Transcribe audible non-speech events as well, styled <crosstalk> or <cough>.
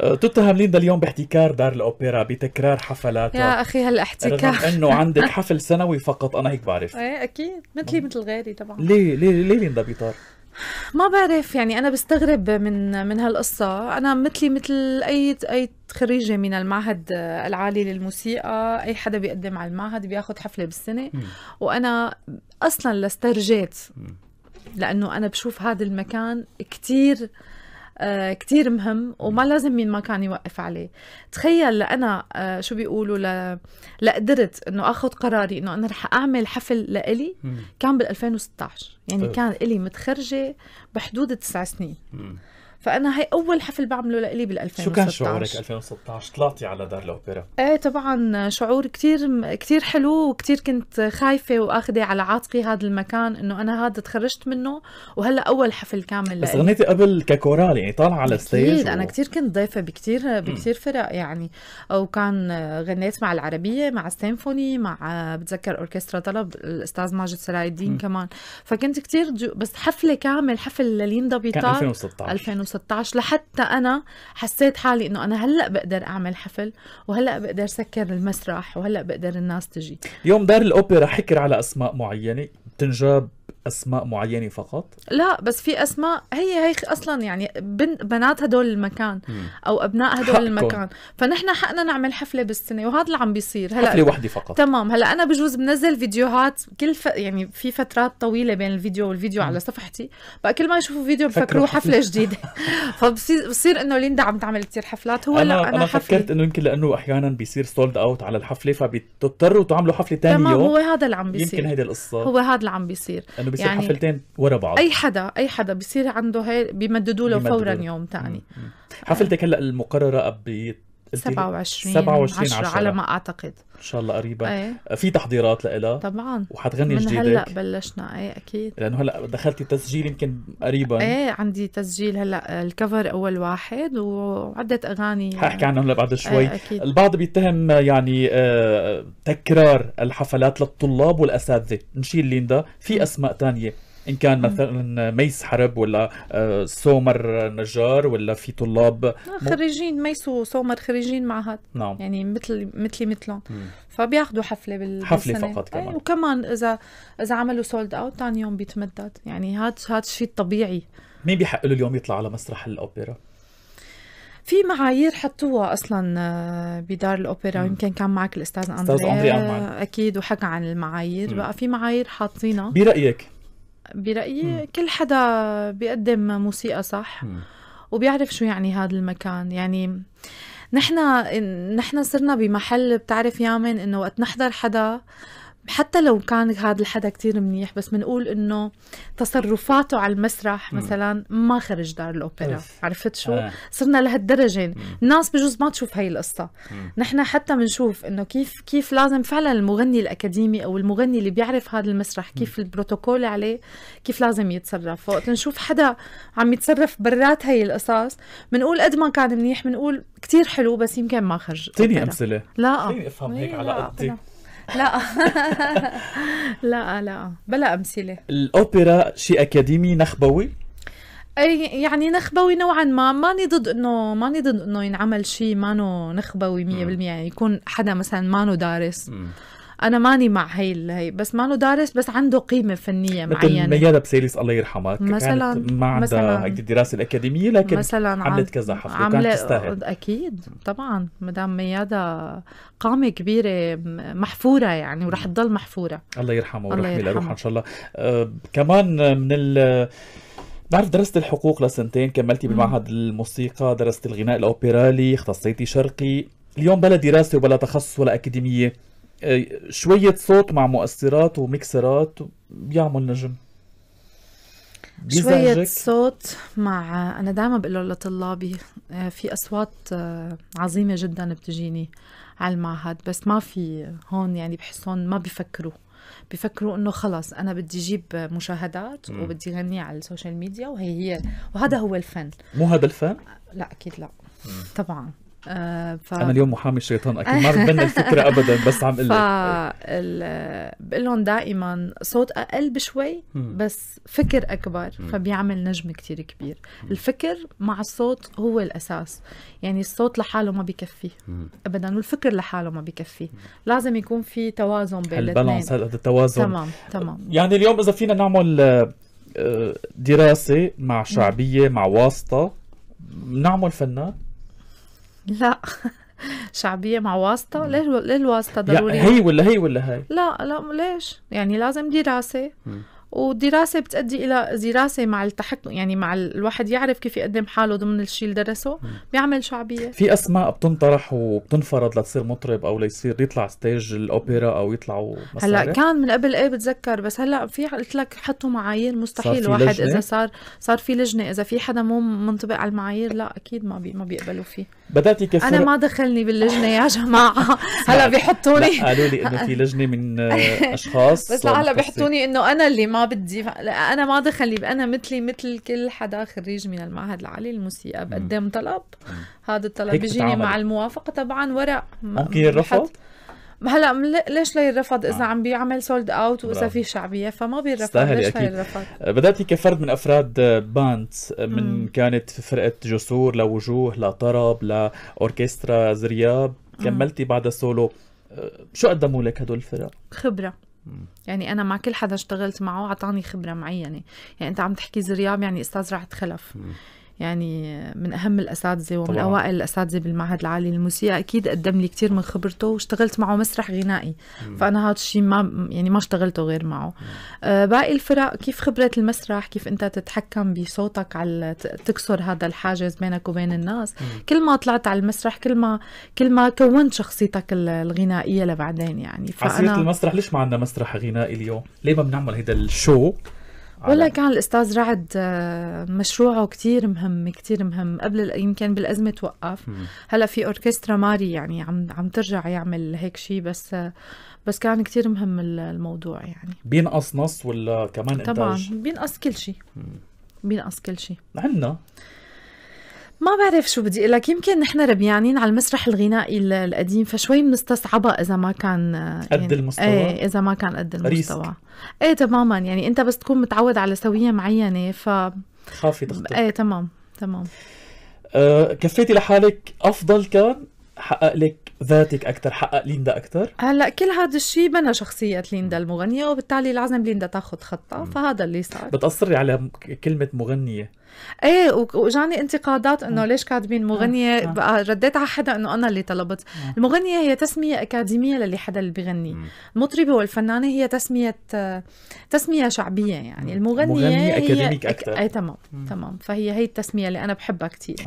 تتهم ليندا اليوم باحتكار دار الاوبرا بتكرار حفلاتها يا اخي هالاحتكار رغم انه عندك حفل سنوي فقط انا هيك بعرف ايه اكيد مثلي مثل غيري طبعا ليه ليه ليه ليندا بيطار؟ ما بعرف يعني انا بستغرب من من هالقصه انا مثلي مثل اي اي خريجه من المعهد العالي للموسيقى اي حدا بيقدم على المعهد بياخذ حفله بالسنه م. وانا اصلا لاسترجيت لانه انا بشوف هذا المكان كثير آه، كتير مهم وما لازم مين ما كان يوقف عليه تخيل لأنا آه، شو بيقولوا ل... لقدرت انه اخذ قراري انه انا رح اعمل حفل لإلي كان بال 2016 يعني طيب. كان إلي متخرجة بحدود تسع سنين فانا هي اول حفل بعمله لإلي بال 2016 شو كان شعورك 2016 طلعتي على دار الاوبرا ايه طبعا شعور كثير كثير حلو وكثير كنت خايفه واخذه على عاتقي هذا المكان انه انا هذا تخرجت منه وهلا اول حفل كامل بس غنيتي قبل ككورال يعني طالعه على ستيج اكيد و... انا كثير كنت ضيفه بكثير بكثير فرق يعني وكان غنيت مع العربيه مع سيمفوني مع بتذكر اوركسترا طلب الاستاذ ماجد سلاي الدين كمان فكنت كثير جو... بس حفله كامل حفل لليندا بيطار 2016 2016 2016 لحتى انا حسيت حالي انه انا هلا بقدر اعمل حفل وهلا بقدر سكر المسرح وهلا بقدر الناس تجي اليوم دار الاوبرا حكر على اسماء معينه بتنجاب اسماء معينه فقط لا بس في اسماء هي هي اصلا يعني بنات هدول المكان او ابناء هدول حقكم. المكان فنحن حقنا نعمل حفله بالسنه وهذا اللي عم بيصير هلا حفله وحده فقط تمام هلا انا بجوز بنزل فيديوهات كل ف... يعني في فترات طويله بين الفيديو والفيديو م. على صفحتي بقى كل ما يشوفوا فيديو بفكروه حفله, حفلة جديده <laughs> فبصير انه ليندا عم تعمل كثير حفلات هو أنا لا انا, أنا فكرت انه يمكن لانه احيانا بيصير سولد اوت على الحفله فبتضطروا تعملوا حفله ثاني تمام يوم. هو هذا اللي عم بيصير يمكن هيدي القصه هو هذا اللي عم بيصير اللي بيصير يعني حفلتين ورا بعض اي حدا اي حدا بيصير عنده هي بيمددوا له فورا يوم ثاني حفلتك هلا المقرره ب 27 27 10 على ما اعتقد ان شاء الله قريبا أيه. آه، في تحضيرات لها طبعا وحتغني من جديدك هلا بلشنا ايه اكيد لانه هلا دخلتي تسجيل يمكن قريبا ايه عندي تسجيل هلا الكفر اول واحد وعده اغاني حاحكي عنهم هلا بعد إيه، شوي أيه أكيد. البعض بيتهم يعني آه، تكرار الحفلات للطلاب والاساتذه نشيل ليندا في اسماء تانية ان كان مثلا ميس حرب ولا آه، سومر نجار ولا في طلاب خريجين ميس وسومر خريجين معهد نعم يعني مثل مثلي مثلهم فبياخذوا حفله بال حفله فقط إيه، كمان أي وكمان اذا اذا عملوا سولد اوت ثاني يوم بيتمدد يعني هذا هذا الشيء الطبيعي مين بيحق له اليوم يطلع على مسرح الاوبرا؟ في معايير حطوها اصلا آه، بدار الاوبرا يمكن كان معك الاستاذ اندري اكيد وحكى عن المعايير مم. بقى في معايير حاطينها برايك برايي كل حدا بيقدم موسيقى صح وبيعرف شو يعني هذا المكان يعني نحن نحن صرنا بمحل بتعرف يامن انه وقت نحضر حدا حتى لو كان هذا الحدا كتير منيح بس بنقول انه تصرفاته على المسرح م. مثلا ما خرج دار الاوبرا عرفت شو آه. صرنا لهالدرجه الناس بجوز ما تشوف هاي القصه نحن حتى بنشوف انه كيف كيف لازم فعلا المغني الاكاديمي او المغني اللي بيعرف هذا المسرح كيف م. البروتوكول عليه كيف لازم يتصرف وقت نشوف حدا عم يتصرف برات هاي القصص بنقول قد ما كان منيح بنقول كتير حلو بس يمكن ما خرج اعطيني امثله لا افهم هيك على قدي لا <laughs> لا لا بلا امثله الاوبرا شيء اكاديمي نخبوي اي يعني نخبوي نوعا ما ماني ضد انه ماني ضد انه ينعمل شيء مانو نخبوي 100% يعني يكون حدا مثلا مانو دارس انا ماني مع هي هي بس ما له دارس بس عنده قيمه فنيه معينه مثل ميادة بسيريس الله يرحمها مثلا كانت ما عندها هيك الدراسه الاكاديميه لكن مثلا عملت كذا حفله كانت تستاهل اكيد طبعا مدام ميادة قامه كبيره محفوره يعني ورح تضل محفوره الله يرحمها ويرحم لها ان شاء الله آه كمان من ال بعرف درست الحقوق لسنتين كملتي بمعهد الموسيقى درست الغناء الاوبرالي اختصيتي شرقي اليوم بلا دراسه وبلا تخصص ولا اكاديميه شوية صوت مع مؤثرات وميكسرات بيعمل نجم بيزعجك. شوية صوت مع أنا دائما بقول لطلابي آه، في أصوات آه، عظيمة جدا بتجيني على المعهد بس ما في هون يعني بحسهم ما بيفكروا بيفكروا انه خلص انا بدي اجيب مشاهدات م. وبدي غني على السوشيال ميديا وهي هي وهذا هو الفن مو هذا الفن لا اكيد لا م. طبعا آه ف... انا اليوم محامي الشيطان اكيد ما بتبنى الفكره ابدا بس عم اقول <laughs> ف... ال... بقول لهم دائما صوت اقل بشوي بس فكر اكبر فبيعمل نجم كتير كبير الفكر مع الصوت هو الاساس يعني الصوت لحاله ما بيكفي ابدا والفكر لحاله ما بيكفي لازم يكون في توازن بين البالانس هذا التوازن تمام تمام يعني اليوم اذا فينا نعمل آه، آه، دراسه مع شعبيه مع واسطه نعمل فنان لا شعبية مع واسطة ليش ليه الواسطة ضروري هي ولا هي ولا هي لا لا ليش يعني لازم دراسة والدراسه بتؤدي الى دراسه مع التحكم يعني مع الواحد يعرف كيف يقدم حاله ضمن الشيء اللي درسه بيعمل شعبيه في اسماء بتنطرح وبتنفرض لتصير مطرب او ليصير يطلع ستيج الاوبرا او يطلعوا مسارح هلا كان من قبل ايه بتذكر بس هلا في قلت لك حطوا معايير مستحيل واحد اذا صار صار في لجنه اذا في حدا مو منطبق على المعايير لا اكيد ما بي ما بيقبلوا فيه بداتي كيف انا ما دخلني باللجنه يا جماعه <laughs> هلا بيحطوني قالوا لي انه في لجنه من <laughs> اشخاص بس هلا بيحطوني انه انا اللي ما ما بدي انا ما دخلي انا مثلي مثل كل حدا خريج من المعهد العالي للموسيقى بقدم طلب هذا الطلب بيجيني مع الموافقه طبعا ورق ممكن يرفض هلا ليش لا يرفض اذا آه. عم بيعمل سولد اوت واذا في شعبيه فما بيرفض ليش أكيد. لا يرفض بداتي كفرد من افراد باند من مم. كانت فرقه جسور لوجوه لطرب لاوركسترا زرياب كملتي بعد سولو أه، شو قدموا لك هدول الفرق؟ خبره يعني انا مع كل حدا اشتغلت معه اعطاني خبره معينه يعني انت عم تحكي زرياب يعني استاذ رعد خلف يعني من اهم الاساتذه ومن طبعا. اوائل الاساتذه بالمعهد العالي للموسيقى اكيد قدم لي كثير من خبرته واشتغلت معه مسرح غنائي مم. فانا هذا الشيء ما يعني ما اشتغلته غير معه آه باقي الفرق كيف خبره المسرح كيف انت تتحكم بصوتك على تكسر هذا الحاجز بينك وبين الناس مم. كل ما طلعت على المسرح كل ما كل ما كونت شخصيتك الغنائيه لبعدين يعني فانا المسرح ليش ما عندنا مسرح غنائي اليوم ليه ما بنعمل هذا الشو والله كان الاستاذ رعد آه، مشروعه كتير مهم كتير مهم قبل يمكن بالازمه توقف مم. هلا في اوركسترا ماري يعني عم عم ترجع يعمل هيك شيء بس آه، بس كان كتير مهم الموضوع يعني بينقص نص ولا كمان طبعا بينقص كل شيء بينقص كل شيء عندنا ما بعرف شو بدي لك يمكن نحن ربيانين على المسرح الغنائي القديم فشوي بنستصعبها اذا ما كان آه، يعني قد المستوى ايه اذا ما كان قد المستوى ريسك. ايه تماما يعني انت بس تكون متعود على سويه معينه ف خافي تخطئ ايه تمام تمام أه كفيتي لحالك افضل كان حقق لك ذاتك اكثر حقق ليندا اكثر هلا كل هذا الشيء بنى شخصيه ليندا المغنيه وبالتالي لازم ليندا تاخذ خطه فهذا اللي صار بتاثري على كلمه مغنيه ايه واجاني انتقادات انه ليش كاتبين مغنيه رديت على حدا انه انا اللي طلبت المغنيه هي تسميه اكاديميه للي حدا اللي بغني المطربه والفنانه هي تسميه تسميه شعبيه يعني المغنيه مغنية هي اكاديميك اكثر ايه تمام تمام فهي هي التسميه اللي انا بحبها كثير